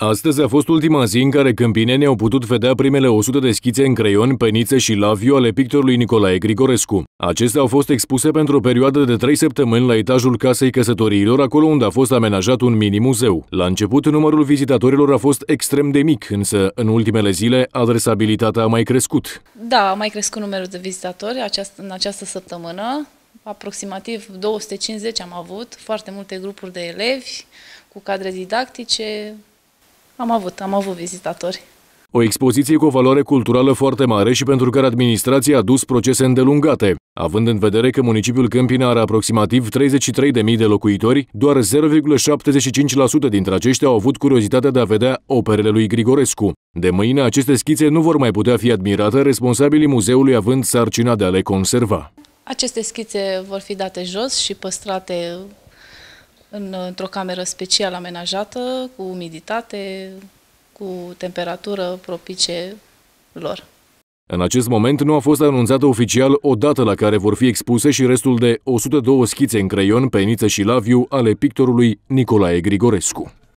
Astăzi a fost ultima zi în care ne au putut vedea primele 100 de schițe în creion, penițe și laviu ale pictorului Nicolae Grigorescu. Acestea au fost expuse pentru o perioadă de 3 săptămâni la etajul casei căsătoriilor, acolo unde a fost amenajat un mini-muzeu. La început, numărul vizitatorilor a fost extrem de mic, însă în ultimele zile adresabilitatea a mai crescut. Da, a mai crescut numărul de vizitatori în această săptămână. Aproximativ 250 am avut, foarte multe grupuri de elevi cu cadre didactice, am avut, am avut vizitatori. O expoziție cu o valoare culturală foarte mare și pentru care administrația a dus procese îndelungate. Având în vedere că municipiul Câmpina are aproximativ 33.000 de locuitori, doar 0,75% dintre aceștia au avut curiozitatea de a vedea operele lui Grigorescu. De mâine, aceste schițe nu vor mai putea fi admirate, responsabilii muzeului având sarcina de a le conserva. Aceste schițe vor fi date jos și păstrate în, într-o cameră special amenajată, cu umiditate, cu temperatură propice lor. În acest moment nu a fost anunțată oficial o dată la care vor fi expuse și restul de 102 schițe în creion, peniță și laviu ale pictorului Nicolae Grigorescu.